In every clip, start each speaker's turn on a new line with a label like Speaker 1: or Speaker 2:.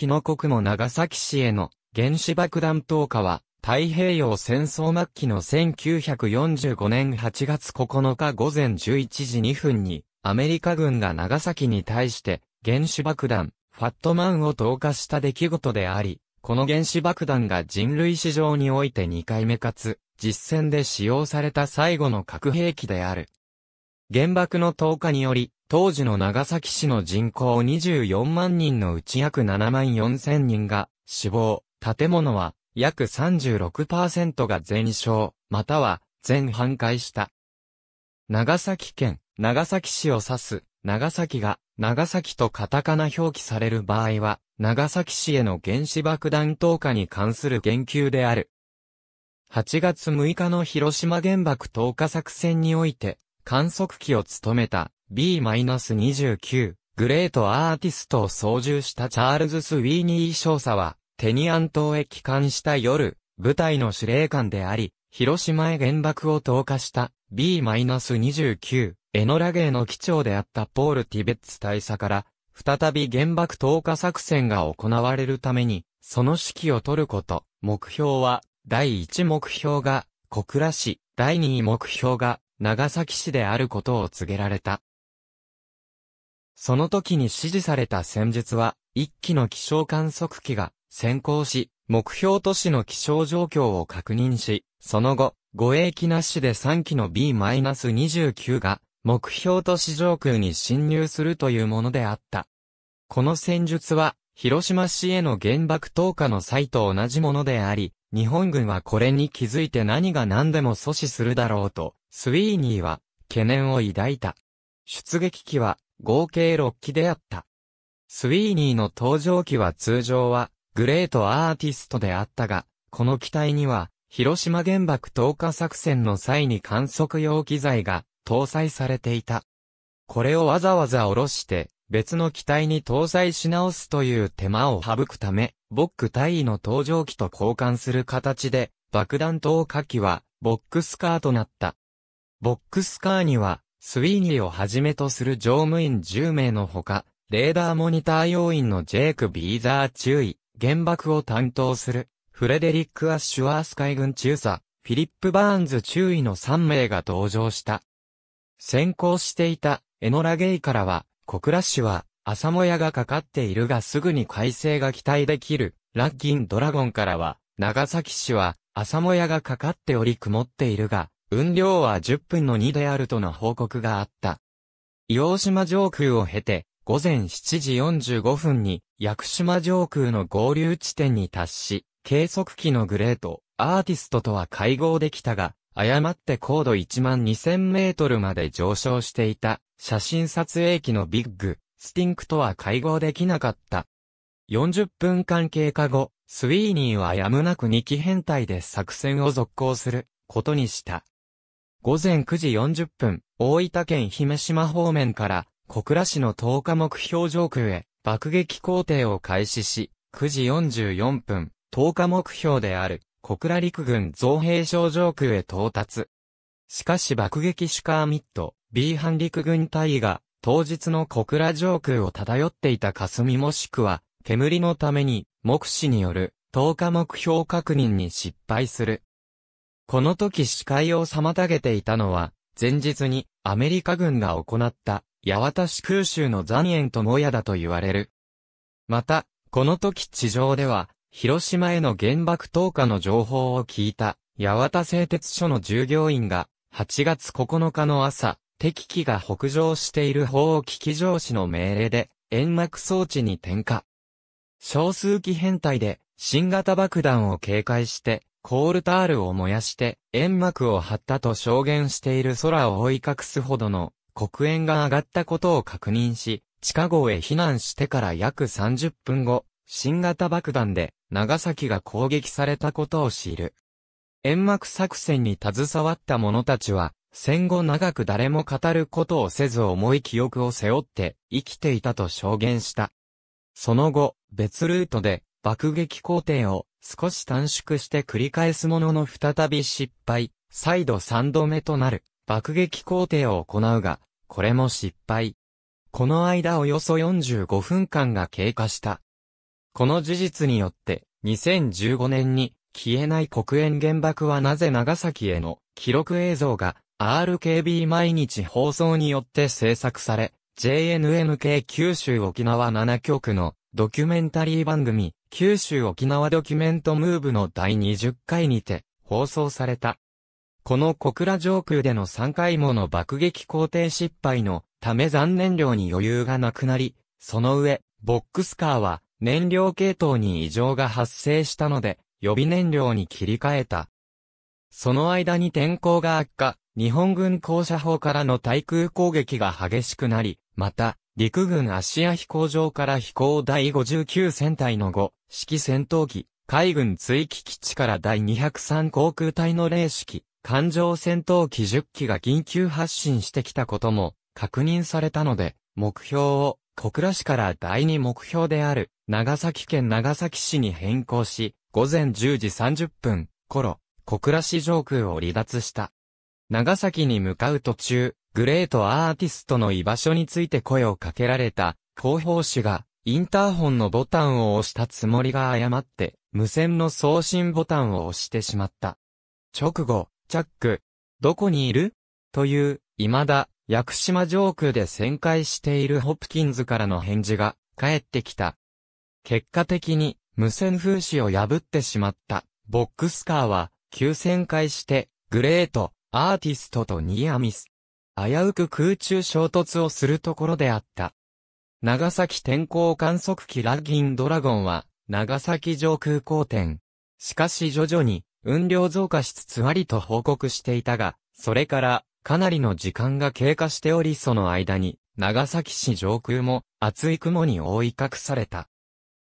Speaker 1: 紀の国も長崎市への原子爆弾投下は、太平洋戦争末期の1945年8月9日午前11時2分に、アメリカ軍が長崎に対して、原子爆弾、ファットマンを投下した出来事であり、この原子爆弾が人類史上において2回目かつ、実戦で使用された最後の核兵器である。原爆の投下により、当時の長崎市の人口24万人のうち約7万4千人が死亡、建物は約36%が全焼、または全半壊した。長崎県、長崎市を指す、長崎が、長崎とカタカナ表記される場合は、長崎市への原子爆弾投下に関する言及である。8月6日の広島原爆投下作戦において、観測機を務めた B-29 グレートアーティストを操縦したチャールズ・スウィーニー少佐は、テニアン島へ帰還した夜、部隊の司令官であり、広島へ原爆を投下した B-29 エノラゲーの機長であったポール・ティベッツ大佐から、再び原爆投下作戦が行われるために、その指揮を取ること。目標は、第1目標が小倉市、第2目標が長崎市であることを告げられた。その時に指示された戦術は、一機の気象観測機が先行し、目標都市の気象状況を確認し、その後、護衛機なしで3機の B-29 が、目標都市上空に侵入するというものであった。この戦術は、広島市への原爆投下の際と同じものであり、日本軍はこれに気づいて何が何でも阻止するだろうと、スウィーニーは懸念を抱いた。出撃機は合計6機であった。スウィーニーの登場機は通常は、グレートアーティストであったが、この機体には、広島原爆投下作戦の際に観測用機材が搭載されていた。これをわざわざ下ろして、別の機体に搭載し直すという手間を省くため、ボック隊位の搭乗機と交換する形で、爆弾投下機は、ボックスカーとなった。ボックスカーには、スウィーニーをはじめとする乗務員10名のほか、レーダーモニター要員のジェイク・ビーザー注意、原爆を担当する、フレデリック・アッシュワース海軍中佐、フィリップ・バーンズ注意の3名が同乗した。先行していた、エノラ・ゲイからは、小倉ュは、朝もやがかかっているがすぐに改正が期待できる、ラッキン・ドラゴンからは、長崎市は、朝もやがかかっており曇っているが、運量は10分の2であるとの報告があった。洋島上空を経て、午前7時45分に、屋久島上空の合流地点に達し、計測機のグレート、アーティストとは会合できたが、誤って高度1万2000メートルまで上昇していた、写真撮影機のビッグ、スティンクとは会合できなかった。40分間経過後、スウィーニーはやむなく2機編隊で作戦を続行することにした。午前9時40分、大分県姫島方面から、小倉市の10日目標上空へ、爆撃工程を開始し、9時44分、10日目標である、小倉陸軍造兵廠上空へ到達。しかし爆撃シュカーミット、B 班陸軍隊が、当日の小倉上空を漂っていた霞もしくは、煙のために、目視による、10日目標確認に失敗する。この時視界を妨げていたのは、前日にアメリカ軍が行った八幡市空襲の残炎ともやだと言われる。また、この時地上では、広島への原爆投下の情報を聞いた、八幡製鉄所の従業員が、8月9日の朝、敵機が北上している方を聞き、上司の命令で、煙幕装置に点火。少数機編隊で、新型爆弾を警戒して、コールタールを燃やして煙幕を張ったと証言している空を覆い隠すほどの黒煙が上がったことを確認し、地下壕へ避難してから約30分後、新型爆弾で長崎が攻撃されたことを知る。煙幕作戦に携わった者たちは、戦後長く誰も語ることをせず重い記憶を背負って生きていたと証言した。その後、別ルートで爆撃工程を少し短縮して繰り返すものの再び失敗、再度3度目となる爆撃工程を行うが、これも失敗。この間およそ45分間が経過した。この事実によって、2015年に消えない黒煙原爆はなぜ長崎への記録映像が RKB 毎日放送によって制作され、JNNK 九州沖縄7局のドキュメンタリー番組九州沖縄ドキュメントムーブの第20回にて放送された。この小倉上空での3回もの爆撃工程失敗のため残燃料に余裕がなくなり、その上、ボックスカーは燃料系統に異常が発生したので、予備燃料に切り替えた。その間に天候が悪化、日本軍高射砲からの対空攻撃が激しくなり、また、陸軍芦屋飛行場から飛行第59戦隊の5、式戦闘機、海軍追記基地から第203航空隊の霊式、艦上戦闘機10機が緊急発進してきたことも確認されたので、目標を小倉市から第2目標である長崎県長崎市に変更し、午前10時30分頃、小倉市上空を離脱した。長崎に向かう途中、グレートアーティストの居場所について声をかけられた、広報誌が、インターホンのボタンを押したつもりが誤って、無線の送信ボタンを押してしまった。直後、チャック、どこにいるという、未だ、屋久島上空で旋回しているホプキンズからの返事が、返ってきた。結果的に、無線風刺を破ってしまった、ボックスカーは、急旋回して、グレート、アーティストとニアミス。危うく空中衝突をするところであった。長崎天候観測機ラッギンドラゴンは、長崎上空公点。しかし徐々に、運量増加しつつありと報告していたが、それから、かなりの時間が経過しておりその間に、長崎市上空も、厚い雲に覆い隠された。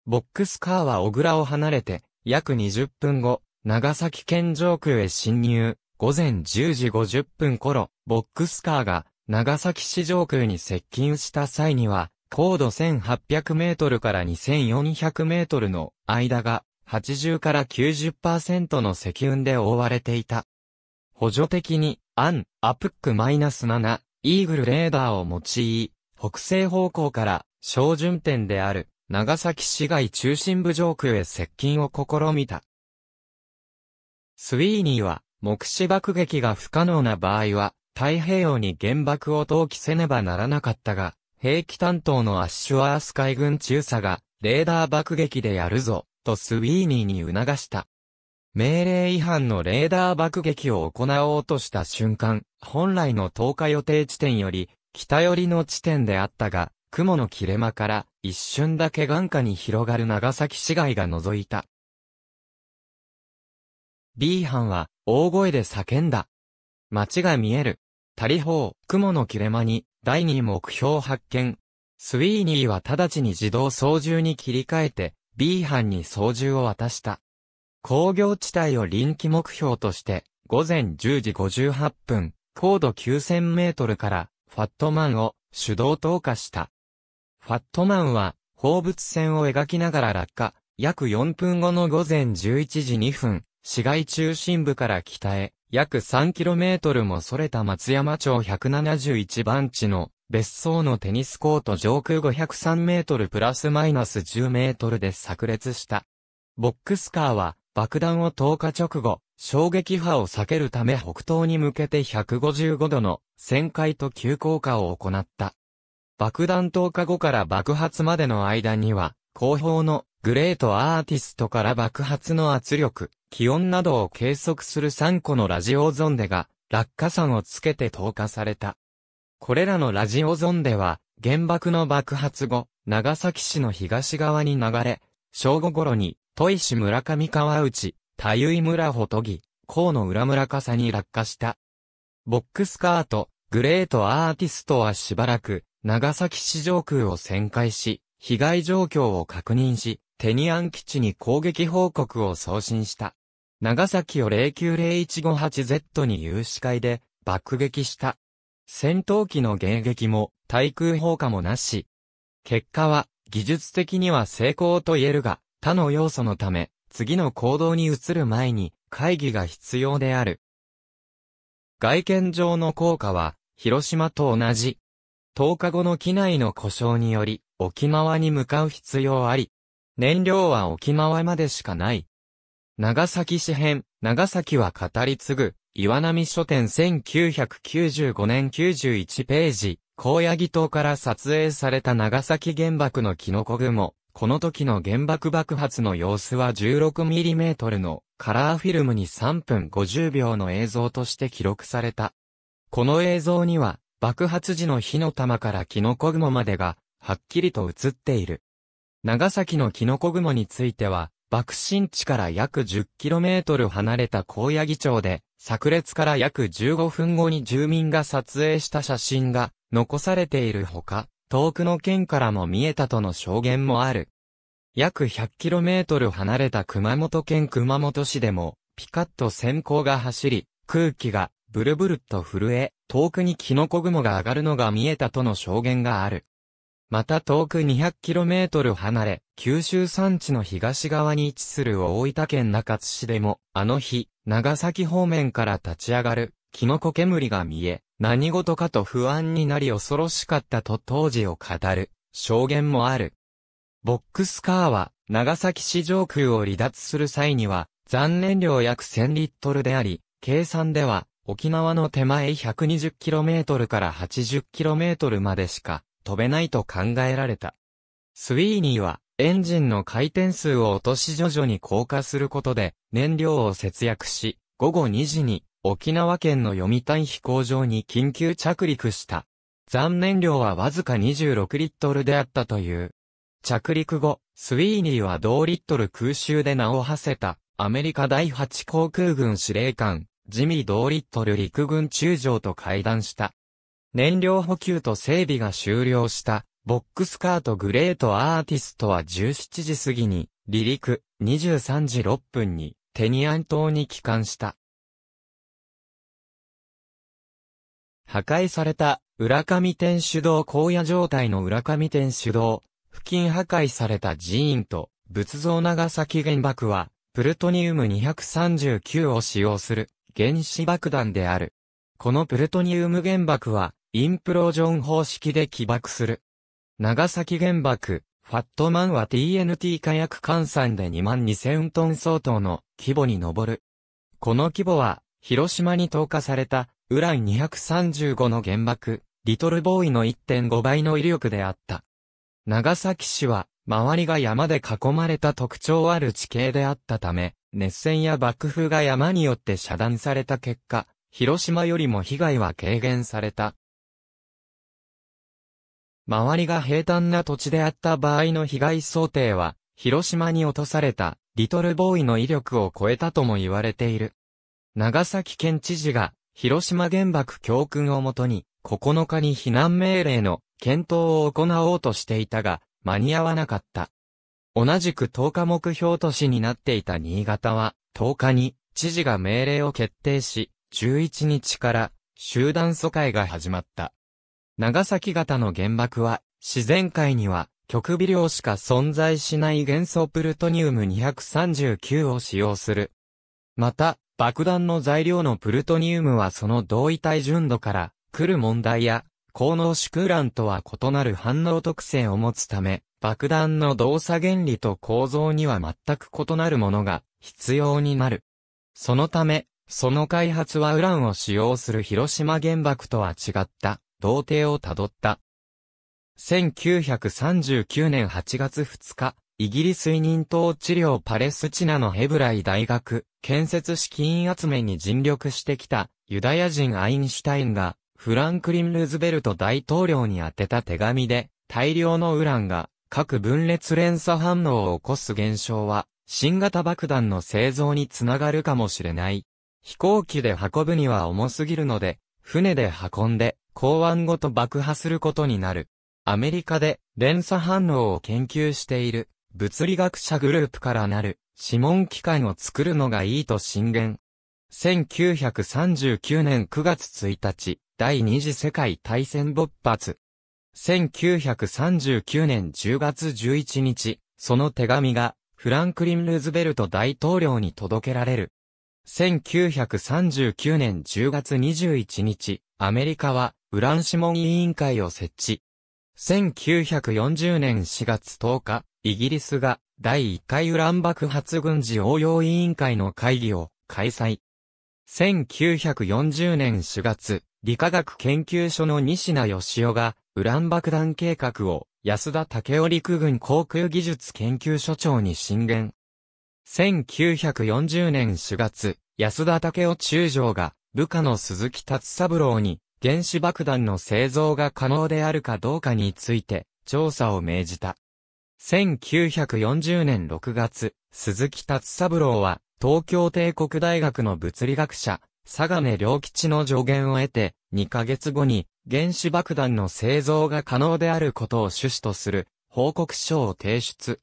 Speaker 1: ボックスカーは小倉を離れて、約20分後、長崎県上空へ侵入、午前10時50分頃、ボックスカーが長崎市上空に接近した際には、高度1800メートルから2400メートルの間が80から90%の積雲で覆われていた。補助的に、アン、アプック -7、イーグルレーダーを用い、北西方向から、小順点である、長崎市街中心部上空へ接近を試みた。スウィーニーは、目視爆撃が不可能な場合は、太平洋に原爆を投棄せねばならなかったが、兵器担当のアッシュアース海軍中佐が、レーダー爆撃でやるぞ、とスウィーニーに促した。命令違反のレーダー爆撃を行おうとした瞬間、本来の投下予定地点より、北寄りの地点であったが、雲の切れ間から一瞬だけ眼下に広がる長崎市街が覗いた。B 班は大声で叫んだ。街が見える。タフォー、雲の切れ間に、第2目標発見。スウィーニーは直ちに自動操縦に切り替えて、B 班に操縦を渡した。工業地帯を臨機目標として、午前10時58分、高度9000メートルから、ファットマンを手動投下した。ファットマンは、放物線を描きながら落下、約4分後の午前11時2分、市街中心部から北へ、約 3km もそれた松山町171番地の別荘のテニスコート上空503メートルプラスマイナス10メートルで炸裂した。ボックスカーは爆弾を投下直後、衝撃波を避けるため北東に向けて155度の旋回と急降下を行った。爆弾投下後から爆発までの間には、後方のグレートアーティストから爆発の圧力、気温などを計測する3個のラジオゾンデが、落下山をつけて投下された。これらのラジオゾンデは、原爆の爆発後、長崎市の東側に流れ、正午頃に、戸石村上川内、田由村ほとぎ、河野浦村笠に落下した。ボックスカート、グレートアーティストはしばらく、長崎市上空を旋回し、被害状況を確認し、テニアン基地に攻撃報告を送信した。長崎を 090158Z に有視会で爆撃した。戦闘機の迎撃も対空砲火もなし。結果は技術的には成功と言えるが、他の要素のため、次の行動に移る前に会議が必要である。外見上の効果は、広島と同じ。10日後の機内の故障により、沖縄に向かう必要あり。燃料は沖縄までしかない。長崎市編、長崎は語り継ぐ、岩波書店1995年91ページ、高野木島から撮影された長崎原爆のキノコ雲。この時の原爆爆発の様子は 16mm のカラーフィルムに3分50秒の映像として記録された。この映像には爆発時の火の玉からキノコ雲までがはっきりと映っている。長崎のキノコ雲については、爆心地から約 10km 離れた高野木町で、炸裂から約15分後に住民が撮影した写真が残されているほか、遠くの県からも見えたとの証言もある。約 100km 離れた熊本県熊本市でも、ピカッと閃光が走り、空気がブルブルと震え、遠くにキノコ雲が上がるのが見えたとの証言がある。また遠く 200km 離れ、九州山地の東側に位置する大分県中津市でも、あの日、長崎方面から立ち上がる、キノコ煙が見え、何事かと不安になり恐ろしかったと当時を語る、証言もある。ボックスカーは、長崎市上空を離脱する際には、残念量約1000リットルであり、計算では、沖縄の手前 120km から 80km までしか飛べないと考えられた。スウィーニーは、エンジンの回転数を落とし徐々に降下することで、燃料を節約し、午後2時に、沖縄県の読谷飛行場に緊急着陸した。残燃料はわずか26リットルであったという。着陸後、スウィーニーは同リットル空襲で名を馳せた、アメリカ第8航空軍司令官、ジミー・ドーリットル陸軍中将と会談した。燃料補給と整備が終了した、ボックスカートグレートアーティストは17時過ぎに、離陸、23時6分に、テニアン島に帰還した。破壊された、浦上天主堂荒野状態の浦上天主堂、付近破壊された寺院と、仏像長崎原爆は、プルトニウム239を使用する、原子爆弾である。このプルトニウム原爆は、インプロージョン方式で起爆する。長崎原爆、ファットマンは TNT 火薬換算で2万2000トン相当の規模に上る。この規模は、広島に投下された、ウラン235の原爆、リトルボーイの1.5倍の威力であった。長崎市は、周りが山で囲まれた特徴ある地形であったため、熱戦や爆風が山によって遮断された結果、広島よりも被害は軽減された。周りが平坦な土地であった場合の被害想定は、広島に落とされた、リトルボーイの威力を超えたとも言われている。長崎県知事が、広島原爆教訓をもとに、9日に避難命令の検討を行おうとしていたが、間に合わなかった。同じく10日目標都市になっていた新潟は、10日に知事が命令を決定し、11日から集団疎開が始まった。長崎型の原爆は、自然界には、極微量しか存在しない元素プルトニウム239を使用する。また、爆弾の材料のプルトニウムはその同位体純度から来る問題や、高濃縮ウランとは異なる反応特性を持つため、爆弾の動作原理と構造には全く異なるものが必要になる。そのため、その開発はウランを使用する広島原爆とは違った童貞をたどった。1939年8月2日、イギリス委任党治療パレスチナのヘブライ大学、建設資金集めに尽力してきた、ユダヤ人アインシュタインが、フランクリン・ルーズベルト大統領に宛てた手紙で、大量のウランが、各分裂連鎖反応を起こす現象は、新型爆弾の製造につながるかもしれない。飛行機で運ぶには重すぎるので、船で運んで、港湾ごと爆破することになる。アメリカで連鎖反応を研究している物理学者グループからなる諮問機関を作るのがいいと進言。1939年9月1日、第二次世界大戦勃発。1939年10月11日、その手紙がフランクリン・ルーズベルト大統領に届けられる。1939年10月21日、アメリカはウラン諮問委員会を設置。1940年4月10日、イギリスが第1回ウラン爆発軍事応用委員会の会議を開催。1940年4月、理化学研究所の西名義夫が、ウラン爆弾計画を安田武雄陸軍航空技術研究所長に進言。1940年4月、安田武雄中将が部下の鈴木達三郎に原子爆弾の製造が可能であるかどうかについて調査を命じた。1940年6月、鈴木達三郎は東京帝国大学の物理学者、佐賀根良吉の助言を得て、2ヶ月後に原子爆弾の製造が可能であることを趣旨とする報告書を提出。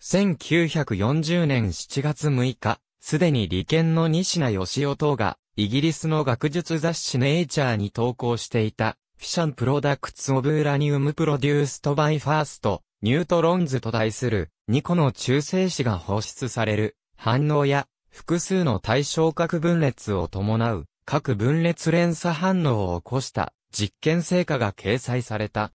Speaker 1: 1940年7月6日、すでに利権の西名義夫等がイギリスの学術雑誌ネイチャーに投稿していた、フィシャンプロダクツオブウラニウムプロデューストバイファースト、ニュートロンズと題する2個の中性子が放出される反応や複数の対象核分裂を伴う核分裂連鎖反応を起こした実験成果が掲載された。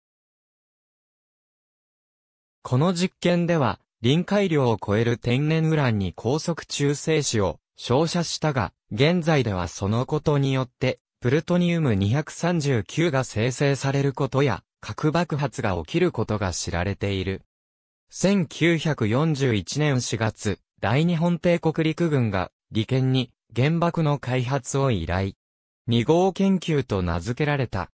Speaker 1: この実験では臨界量を超える天然ウランに高速中性子を照射したが、現在ではそのことによって、プルトニウム239が生成されることや、核爆発が起きることが知られている。1941年4月、大日本帝国陸軍が、利権に原爆の開発を依頼。二号研究と名付けられた。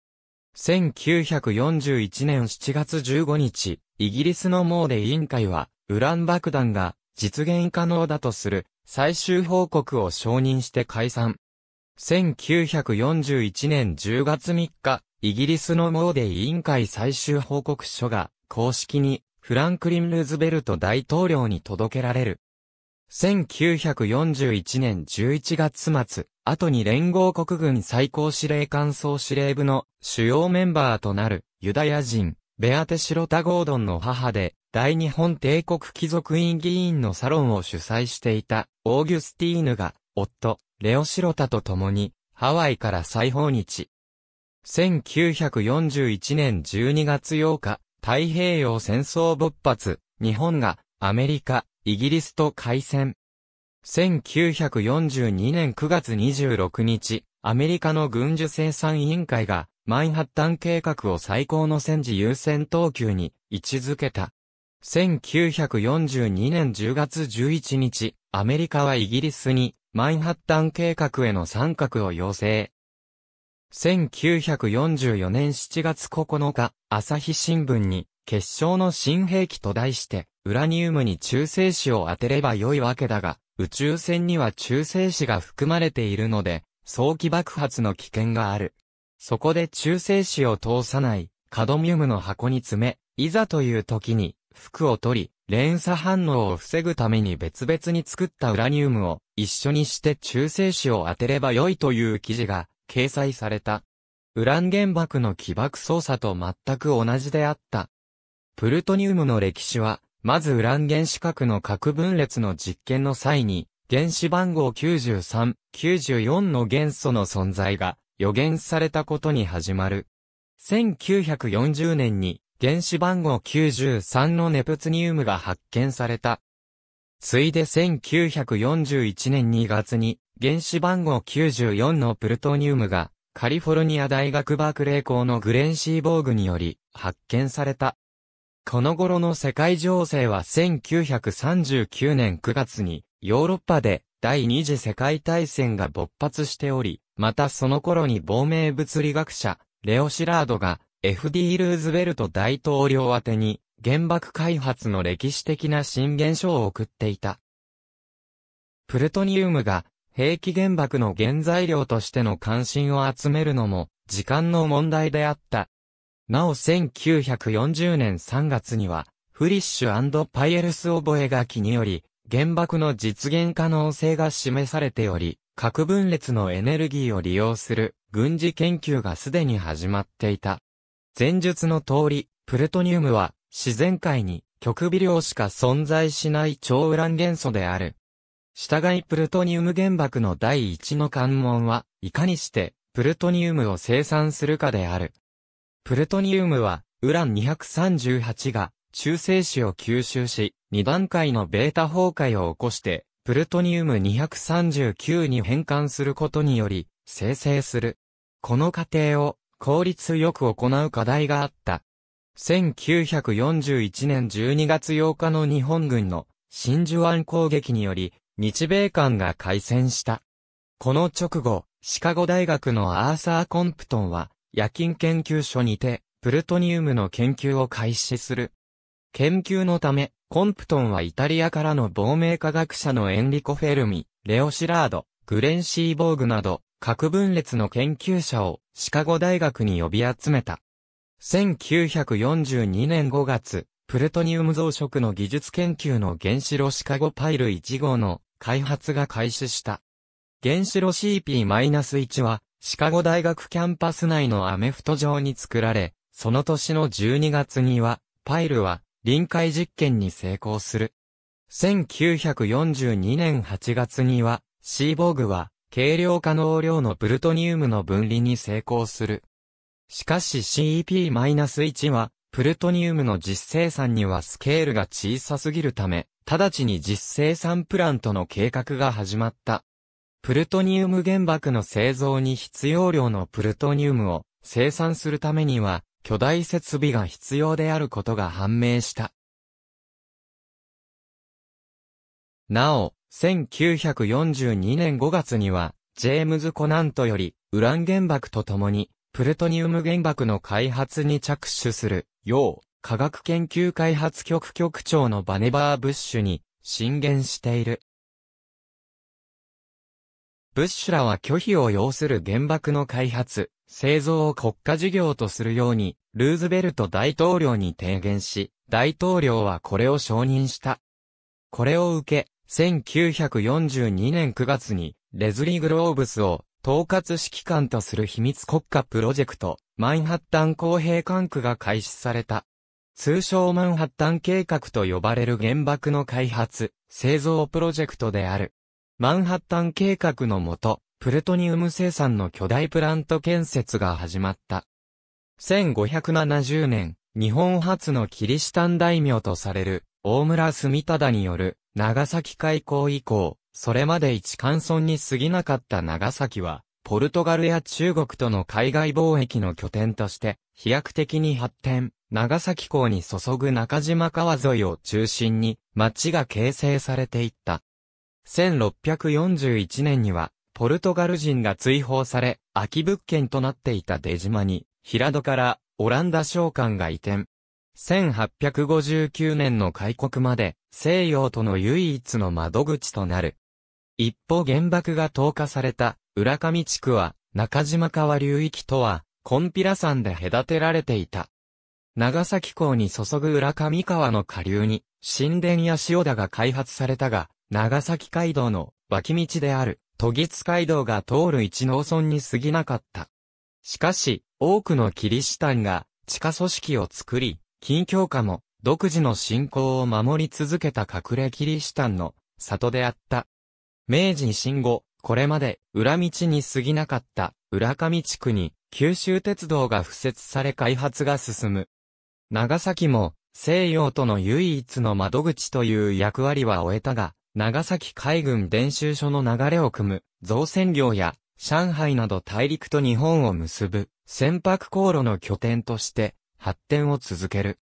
Speaker 1: 1941年7月15日、イギリスのモーデ委員会は、ウラン爆弾が実現可能だとする最終報告を承認して解散。1941年10月3日、イギリスのモーデイ委員会最終報告書が公式にフランクリン・ルーズベルト大統領に届けられる。1941年11月末、後に連合国軍最高司令官総司令部の主要メンバーとなるユダヤ人、ベアテ・シロタ・ゴードンの母で、大日本帝国貴族院議員のサロンを主催していた、オーギュスティーヌが、夫、レオシロタと共に、ハワイから再訪日。1941年12月8日、太平洋戦争勃発、日本が、アメリカ、イギリスと開戦。1942年9月26日、アメリカの軍需生産委員会が、マンハッタン計画を最高の戦時優先等級に位置づけた。1942年10月11日、アメリカはイギリスにマンハッタン計画への参画を要請。1944年7月9日、朝日新聞に、結晶の新兵器と題して、ウラニウムに中性子を当てれば良いわけだが、宇宙船には中性子が含まれているので、早期爆発の危険がある。そこで中性子を通さない、カドミウムの箱に詰め、いざという時に服を取り、連鎖反応を防ぐために別々に作ったウラニウムを一緒にして中性子を当てれば良いという記事が掲載された。ウラン原爆の起爆操作と全く同じであった。プルトニウムの歴史は、まずウラン原子核の核分裂の実験の際に、原子番号93、94の元素の存在が予言されたことに始まる。1940年に原子番号93のネプツニウムが発見された。ついで1941年2月に原子番号94のプルトニウムがカリフォルニア大学バークレー校のグレンシーボーグにより発見された。この頃の世界情勢は1939年9月にヨーロッパで第二次世界大戦が勃発しており、またその頃に亡命物理学者レオシラードが FD ルーズベルト大統領宛てに原爆開発の歴史的な新現象を送っていた。プルトニウムが兵器原爆の原材料としての関心を集めるのも時間の問題であった。なお1940年3月にはフリッシュパイエルス覚書により原爆の実現可能性が示されており、核分裂のエネルギーを利用する軍事研究がすでに始まっていた。前述の通り、プルトニウムは自然界に極微量しか存在しない超ウラン元素である。従いプルトニウム原爆の第一の関門は、いかにしてプルトニウムを生産するかである。プルトニウムは、ウラン238が中性子を吸収し、2段階のベータ崩壊を起こして、プルトニウム239に変換することにより、生成する。この過程を効率よく行う課題があった。1941年12月8日の日本軍の真珠湾攻撃により、日米間が開戦した。この直後、シカゴ大学のアーサー・コンプトンは、夜勤研究所にて、プルトニウムの研究を開始する。研究のため、コンプトンはイタリアからの亡命科学者のエンリコ・フェルミ、レオシラード、グレンシー・ボーグなど、核分裂の研究者をシカゴ大学に呼び集めた。1942年5月、プルトニウム増殖の技術研究の原子炉シカゴパイル1号の開発が開始した。原子炉 CP-1 は、シカゴ大学キャンパス内のアメフト場に作られ、その年の12月には、パイルは臨界実験に成功する。1942年8月には、シーボーグは軽量化能量のプルトニウムの分離に成功する。しかし CEP-1 は、プルトニウムの実生産にはスケールが小さすぎるため、直ちに実生産プラントの計画が始まった。プルトニウム原爆の製造に必要量のプルトニウムを生産するためには、巨大設備が必要であることが判明した。なお、1942年5月には、ジェームズ・コナントより、ウラン原爆とともに、プルトニウム原爆の開発に着手する、よう、科学研究開発局局長のバネバー・ブッシュに、進言している。ブッシュらは拒否を要する原爆の開発、製造を国家事業とするように、ルーズベルト大統領に提言し、大統領はこれを承認した。これを受け、1942年9月に、レズリー・グローブスを統括指揮官とする秘密国家プロジェクト、マンハッタン公平管区が開始された。通称マンハッタン計画と呼ばれる原爆の開発、製造プロジェクトである。マンハッタン計画のもと、プルトニウム生産の巨大プラント建設が始まった。1570年、日本初のキリシタン大名とされる、大村住忠による長崎開港以降、それまで一貫村に過ぎなかった長崎は、ポルトガルや中国との海外貿易の拠点として、飛躍的に発展、長崎港に注ぐ中島川沿いを中心に、町が形成されていった。1641年には、ポルトガル人が追放され、空き物件となっていた出島に、平戸からオランダ商館が移転、1859年の開国まで西洋との唯一の窓口となる。一方原爆が投下された浦上地区は中島川流域とはコンピラ山で隔てられていた。長崎港に注ぐ浦上川の下流に神殿や塩田が開発されたが、長崎街道の脇道である都議津街道が通る一農村に過ぎなかった。しかし、多くのキリシタンが地下組織を作り、近況下も独自の信仰を守り続けた隠れキリシタンの里であった。明治維新後、これまで裏道に過ぎなかった浦上地区に九州鉄道が敷設され開発が進む。長崎も西洋との唯一の窓口という役割は終えたが、長崎海軍練習所の流れを組む造船業や上海など大陸と日本を結ぶ船舶航路の拠点として発展を続ける。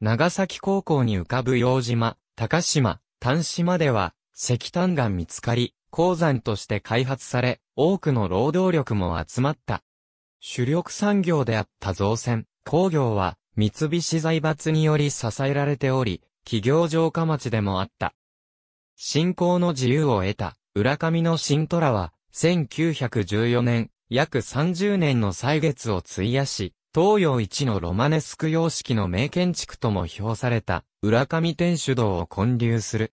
Speaker 1: 長崎高校に浮かぶ洋島、高島、丹島では石炭が見つかり、鉱山として開発され、多くの労働力も集まった。主力産業であった造船、工業は三菱財閥により支えられており、企業城下町でもあった。信仰の自由を得た、浦上の新虎は、1914年、約30年の歳月を費やし、東洋一のロマネスク様式の名建築とも評された、浦上天主堂を建立する。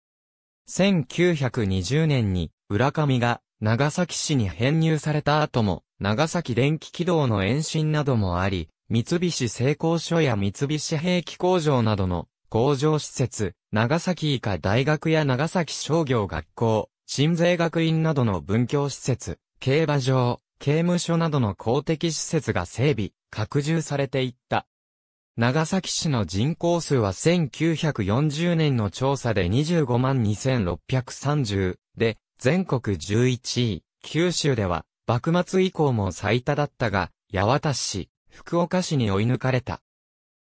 Speaker 1: 1920年に、浦上が、長崎市に編入された後も、長崎電気軌道の延伸などもあり、三菱製鋼所や三菱兵器工場などの工場施設、長崎医科大学や長崎商業学校、新税学院などの文教施設、競馬場、刑務所などの公的施設が整備、拡充されていった。長崎市の人口数は1940年の調査で25万2630で、全国11位、九州では、幕末以降も最多だったが、八幡市、福岡市に追い抜かれた。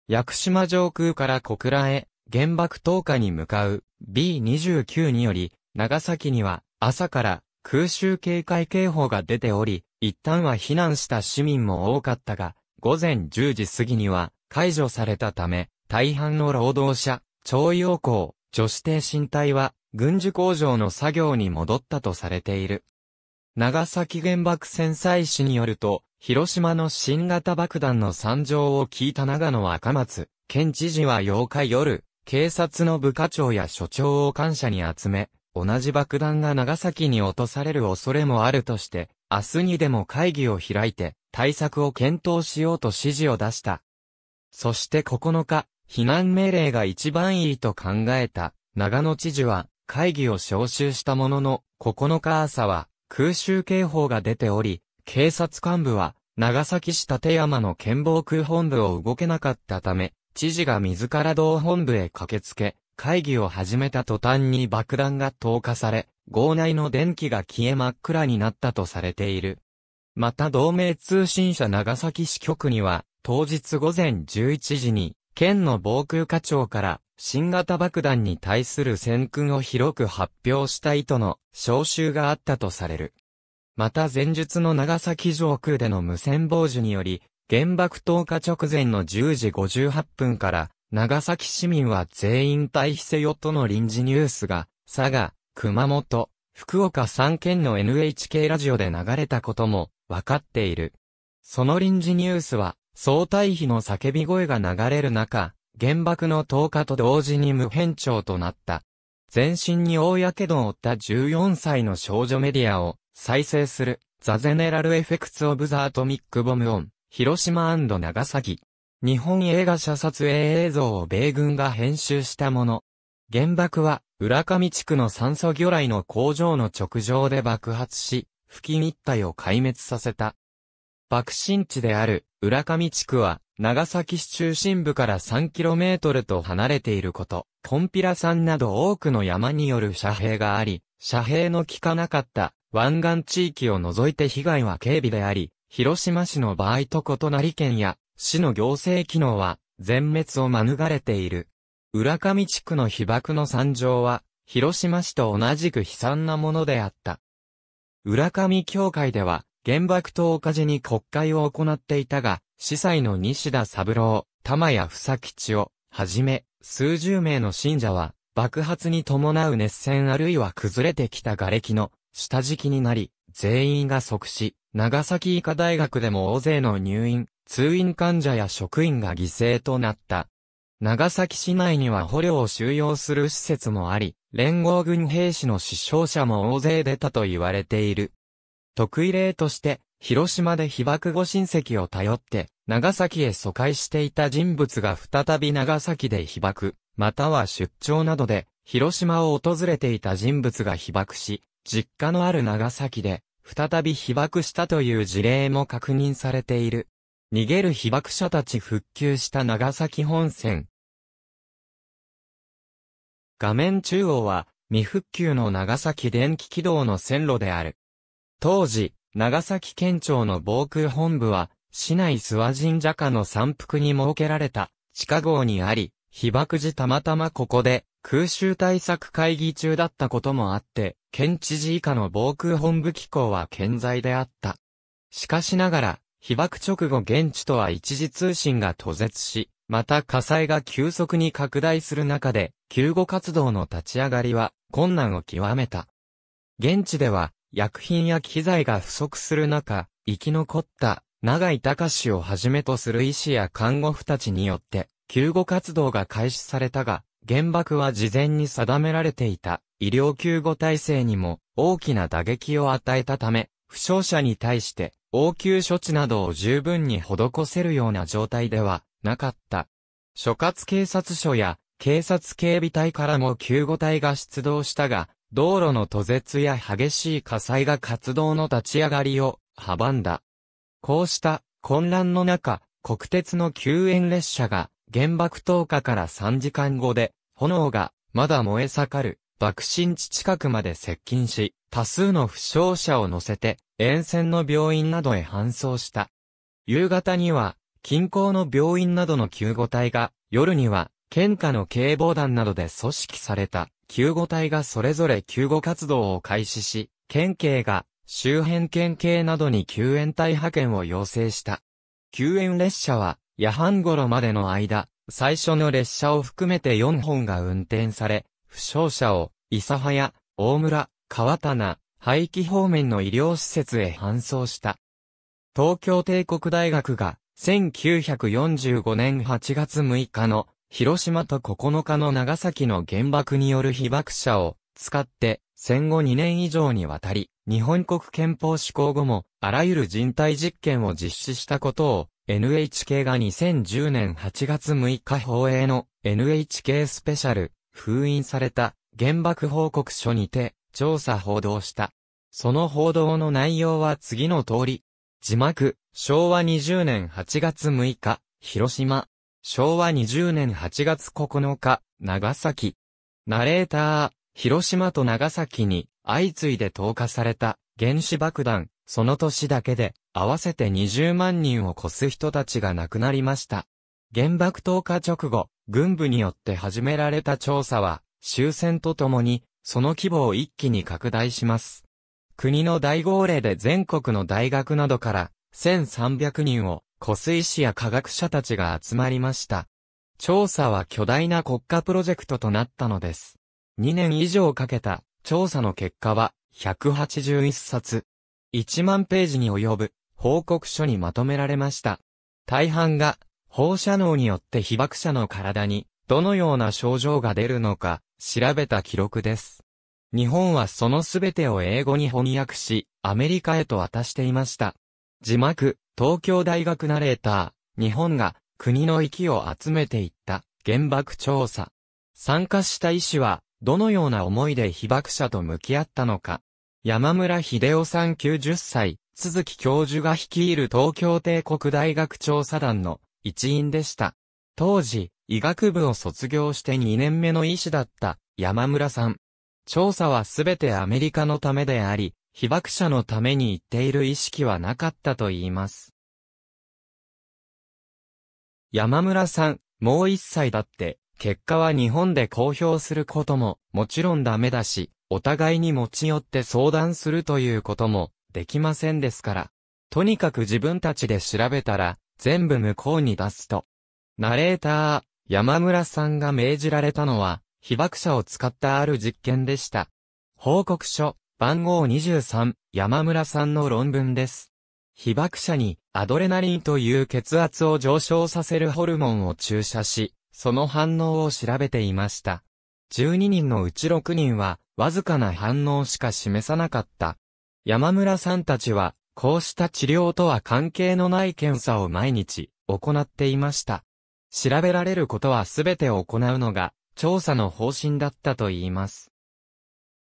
Speaker 1: 屋久島上空から小倉へ、原爆投下に向かう B29 により、長崎には朝から空襲警戒警報が出ており、一旦は避難した市民も多かったが、午前10時過ぎには解除されたため、大半の労働者、徴用工、女子艇身体は軍需工場の作業に戻ったとされている。長崎原爆戦災士によると、広島の新型爆弾の惨状を聞いた長野赤松、県知事は8日夜、警察の部課長や所長を感謝に集め、同じ爆弾が長崎に落とされる恐れもあるとして、明日にでも会議を開いて、対策を検討しようと指示を出した。そして9日、避難命令が一番いいと考えた、長野知事は、会議を招集したものの、9日朝は、空襲警報が出ており、警察幹部は、長崎市立山の県防空本部を動けなかったため、知事が自ら同本部へ駆けつけ、会議を始めた途端に爆弾が投下され、号内の電気が消え真っ暗になったとされている。また同盟通信社長崎支局には、当日午前11時に、県の防空課長から、新型爆弾に対する戦訓を広く発表した意図の招集があったとされる。また前述の長崎上空での無線傍受により、原爆投下直前の10時58分から、長崎市民は全員退避せよとの臨時ニュースが、佐賀、熊本、福岡3県の NHK ラジオで流れたことも分かっている。その臨時ニュースは、総対比の叫び声が流れる中、原爆の投下と同時に無変調となった。全身に大やけどを負った14歳の少女メディアを再生する、ザ・ゼネラル・エフェクツ・オブ・ザ・アトミック・ボム・オン、広島長崎。日本映画社撮影映像を米軍が編集したもの。原爆は浦上地区の酸素魚雷の工場の直上で爆発し、付近一帯を壊滅させた。爆心地である浦上地区は、長崎市中心部から 3km と離れていること、コンピラ山など多くの山による遮蔽があり、遮蔽の効かなかった湾岸地域を除いて被害は軽微であり、広島市の場合と異なり県や、市の行政機能は全滅を免れている。浦上地区の被爆の惨状は、広島市と同じく悲惨なものであった。浦上教会では、原爆投下時に国会を行っていたが、司祭の西田三郎、玉谷房吉を、はじめ、数十名の信者は、爆発に伴う熱戦あるいは崩れてきた瓦礫の下敷きになり、全員が即死、長崎医科大学でも大勢の入院、通院患者や職員が犠牲となった。長崎市内には捕虜を収容する施設もあり、連合軍兵士の死傷者も大勢出たと言われている。特異例として、広島で被爆後親戚を頼って、長崎へ疎開していた人物が再び長崎で被爆、または出張などで、広島を訪れていた人物が被爆し、実家のある長崎で、再び被爆したという事例も確認されている。逃げる被爆者たち復旧した長崎本線。画面中央は、未復旧の長崎電気軌道の線路である。当時、長崎県庁の防空本部は、市内諏訪神社下の山腹に設けられた地下壕にあり、被爆時たまたまここで空襲対策会議中だったこともあって、県知事以下の防空本部機構は健在であった。しかしながら、被爆直後現地とは一時通信が途絶し、また火災が急速に拡大する中で、救護活動の立ち上がりは困難を極めた。現地では、薬品や機材が不足する中、生き残った長井隆をはじめとする医師や看護婦たちによって、救護活動が開始されたが、原爆は事前に定められていた医療救護体制にも大きな打撃を与えたため、負傷者に対して応急処置などを十分に施せるような状態ではなかった。所轄警察署や警察警備隊からも救護隊が出動したが、道路の途絶や激しい火災が活動の立ち上がりを阻んだ。こうした混乱の中、国鉄の救援列車が原爆投下から3時間後で、炎がまだ燃え盛る爆心地近くまで接近し、多数の負傷者を乗せて沿線の病院などへ搬送した。夕方には、近郊の病院などの救護隊が、夜には、県下の警防団などで組織された、救護隊がそれぞれ救護活動を開始し、県警が、周辺県警などに救援隊派遣を要請した。救援列車は、夜半頃までの間、最初の列車を含めて4本が運転され、負傷者を、諫早、大村、川棚、廃棄方面の医療施設へ搬送した。東京帝国大学が1945年8月6日の広島と9日の長崎の原爆による被爆者を使って戦後2年以上にわたり日本国憲法施行後もあらゆる人体実験を実施したことを NHK が2010年8月6日放映の NHK スペシャル封印された原爆報告書にて調査報道した。その報道の内容は次の通り。字幕、昭和20年8月6日、広島。昭和20年8月9日、長崎。ナレーター、広島と長崎に相次いで投下された原子爆弾、その年だけで合わせて20万人を超す人たちが亡くなりました。原爆投下直後、軍部によって始められた調査は、終戦とともに、その規模を一気に拡大します。国の大号令で全国の大学などから1300人を湖水市や科学者たちが集まりました。調査は巨大な国家プロジェクトとなったのです。2年以上かけた調査の結果は181冊。1万ページに及ぶ報告書にまとめられました。大半が放射能によって被爆者の体にどのような症状が出るのか調べた記録です。日本はそのすべてを英語に翻訳し、アメリカへと渡していました。字幕、東京大学ナレーター、日本が国の域を集めていった原爆調査。参加した医師は、どのような思いで被爆者と向き合ったのか。山村秀夫さん90歳、鈴木教授が率いる東京帝国大学調査団の一員でした。当時、医学部を卒業して2年目の医師だった山村さん。調査はすべてアメリカのためであり、被爆者のために言っている意識はなかったと言います。山村さん、もう一切だって、結果は日本で公表することも、もちろんダメだし、お互いに持ち寄って相談するということも、できませんですから。とにかく自分たちで調べたら、全部向こうに出すと。ナレーター、山村さんが命じられたのは、被爆者を使ったある実験でした。報告書、番号23、山村さんの論文です。被爆者にアドレナリンという血圧を上昇させるホルモンを注射し、その反応を調べていました。12人のうち6人は、わずかな反応しか示さなかった。山村さんたちは、こうした治療とは関係のない検査を毎日行っていました。調べられることはすべて行うのが調査の方針だったと言います。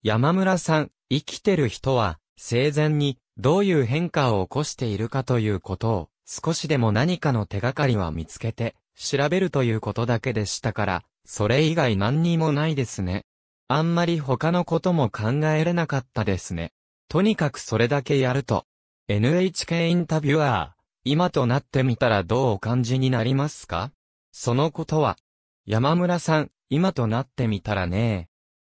Speaker 1: 山村さん、生きてる人は、生前に、どういう変化を起こしているかということを、少しでも何かの手がかりは見つけて、調べるということだけでしたから、それ以外何にもないですね。あんまり他のことも考えれなかったですね。とにかくそれだけやると。NHK インタビュアー、今となってみたらどうお感じになりますかそのことは、山村さん、今となってみたらね。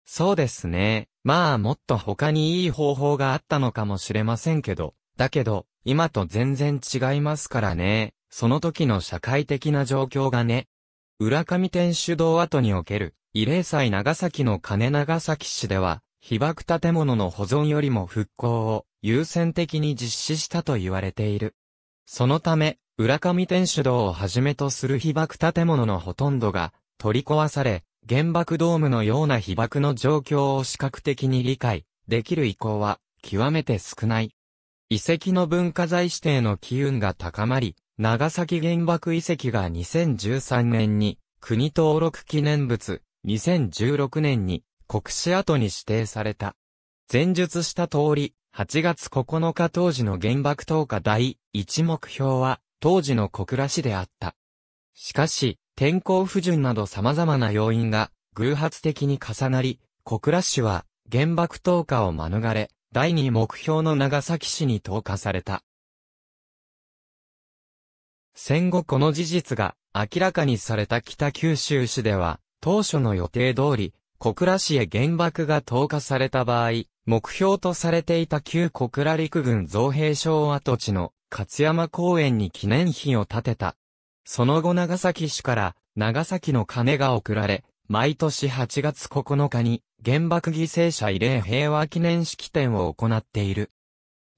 Speaker 1: そうですね。まあもっと他にいい方法があったのかもしれませんけど、だけど、今と全然違いますからね。その時の社会的な状況がね。浦上天主堂跡における、慰霊祭長崎の金長崎市では、被爆建物の保存よりも復興を優先的に実施したと言われている。そのため、浦上天主堂をはじめとする被爆建物のほとんどが取り壊され、原爆ドームのような被爆の状況を視覚的に理解できる意向は極めて少ない。遺跡の文化財指定の機運が高まり、長崎原爆遺跡が2013年に国登録記念物、2016年に国史跡に指定された。前述した通り、8月9日当時の原爆投下第1目標は当時の小倉市であった。しかし、天候不順など様々な要因が偶発的に重なり、小倉市は原爆投下を免れ、第2目標の長崎市に投下された。戦後この事実が明らかにされた北九州市では、当初の予定通り、小倉市へ原爆が投下された場合、目標とされていた旧小倉陸軍造兵廠跡地の勝山公園に記念碑を建てたその後長崎市から長崎の鐘が贈られ、毎年8月9日に原爆犠牲者慰霊平和記念式典を行っている。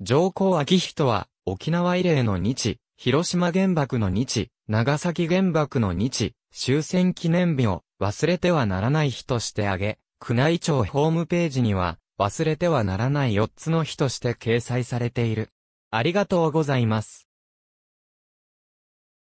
Speaker 1: 上皇昭人は沖縄慰霊の日、広島原爆の日、長崎原爆の日、終戦記念日を忘れてはならない日として挙げ、宮内庁ホームページには忘れてはならない4つの日として掲載されている。ありがとうございます。